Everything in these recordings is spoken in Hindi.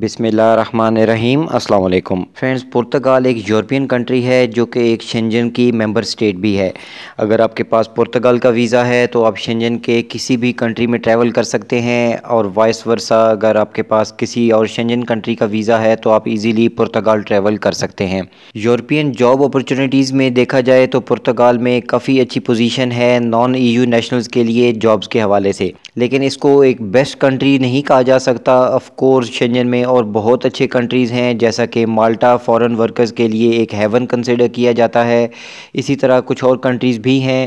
बिसमीम अल्लाम फ्रेंड्स पुर्तगाल एक यूरोपियन कंट्री है जो कि एक शेंजन की मेंबर स्टेट भी है अगर आपके पास पुर्तगाल का वीज़ा है तो आप शेंजन के किसी भी कंट्री में ट्रैवल कर सकते हैं और वाइस वर्सा अगर आपके पास किसी और शेंजन कंट्री का वीज़ा है तो आप इजीली पुर्तगाल ट्रैवल कर सकते हैं यूरोपियन जॉब अपॉर्चुनिटीज़ में देखा जाए तो पुर्तगाल में काफ़ी अच्छी पोजीशन है नॉन ई यू के लिए जॉब्स के हवाले से लेकिन इसको एक बेस्ट कंट्री नहीं कहा जा सकता ऑफकोर्स शेंजन में में और बहुत अच्छे कंट्रीज़ हैं जैसा कि माल्टा फॉरेन वर्कर्स के लिए एक हेवन कंसिडर किया जाता है इसी तरह कुछ और कंट्रीज़ भी हैं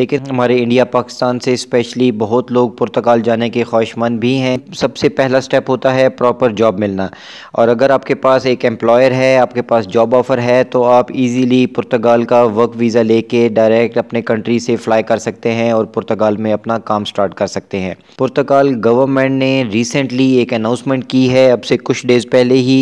लेकिन हमारे इंडिया पाकिस्तान से स्पेशली बहुत लोग पुर्तगाल जाने के ख्वाहिशमंद भी हैं सबसे पहला स्टेप होता है प्रॉपर जॉब मिलना और अगर आपके पास एक एम्प्लॉयर है आपके पास जॉब ऑफ़र है तो आप ईज़िली पुर्तगाल का वर्क वीज़ा ले डायरेक्ट अपने कंट्री से फ्लाई कर सकते हैं और पुर्तगाल में अपना काम स्टार्ट कर सकते हैं पुर्तगाल गवर्नमेंट ने रिसेंटली एक अनाउंसमेंट की है अब से से कुछ डेज़ पहले ही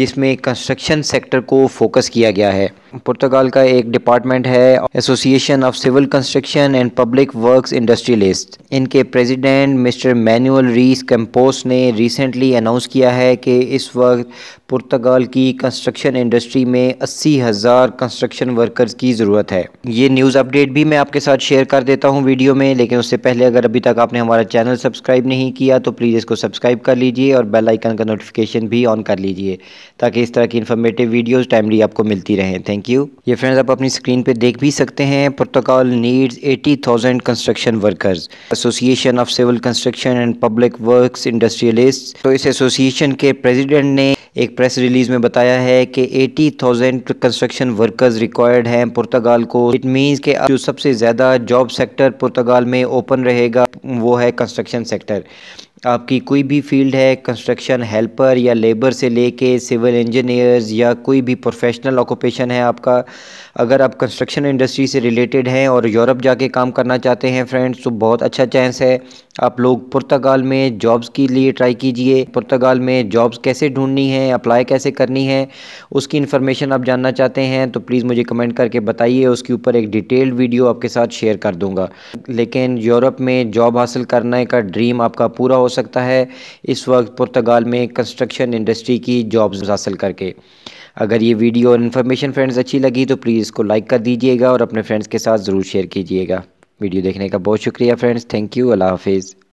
जिसमें कंस्ट्रक्शन सेक्टर को फोकस किया गया है पुर्तगाल का एक डिपार्टमेंट है association of civil construction and public works industrialist इनके president mister Manuel Reis Campos ने रिसेंटली अनाउंस किया है कि इस वक्त पुर्तगाल की कंस्ट्रक्शन इंडस्ट्री में अस्सी हज़ार कंस्ट्रक्शन वर्कर्स की ज़रूरत है ये न्यूज़ अपडेट भी मैं आपके साथ शेयर कर देता हूँ वीडियो में लेकिन उससे पहले अगर अभी तक आपने हमारा चैनल सब्सक्राइब नहीं किया तो प्लीज़ इसको सब्सक्राइब कर लीजिए और बेल आइकन का नोटिफिकेशन भी ऑन कर लीजिए ताकि इस तरह की इन्फॉर्मेटिव वीडियोज़ टाइमली आपको मिलती रहें थैंक थैंक यू ये फ्रेंड्स आप अपनी स्क्रीन पे देख भी सकते हैं protocol needs 80,000 construction workers association of civil construction and public works industrialist तो इस एसोसिएशन के प्रेसिडेंट ने एक प्रेस रिलीज में बताया है कि 80,000 कंस्ट्रक्शन वर्कर्स रिक्वायर्ड हैं पुर्तगाल को इट मींस के जो सबसे ज़्यादा जॉब सेक्टर पुर्तगाल में ओपन रहेगा वो है कंस्ट्रक्शन सेक्टर आपकी कोई भी फील्ड है कंस्ट्रक्शन हेल्पर या लेबर से लेके सिविल इंजीनियर्स या कोई भी प्रोफेशनल ऑक्यूपेशन है आपका अगर आप कंस्ट्रक्शन इंडस्ट्री से रिलेटेड हैं और यूरोप जाके काम करना चाहते हैं फ्रेंड्स तो बहुत अच्छा चांस है आप लोग पुर्तगाल में जॉब्स के लिए ट्राई कीजिए पुर्तगाल में जॉब्स कैसे ढूंढनी है अप्लाई कैसे करनी है उसकी इन्फॉर्मेशन आप जानना चाहते हैं तो प्लीज़ मुझे कमेंट करके बताइए उसके ऊपर एक डिटेल्ड वीडियो आपके साथ शेयर कर दूँगा लेकिन यूरोप में जॉब हासिल करने का ड्रीम आपका पूरा हो सकता है इस वक्त पुर्तगाल में कंस्ट्रक्शन इंडस्ट्री की जॉब्स हासिल करके अगर ये वीडियो और इन्फॉर्मेशन फ्रेंड्स अच्छी लगी तो प्लीज़ इसको लाइक कर दीजिएगा और अपने फ्रेंड्स के साथ ज़रूर शेयर कीजिएगा वीडियो देखने का बहुत शुक्रिया फ्रेंड्स थैंक यू अल्लाह हाफिज़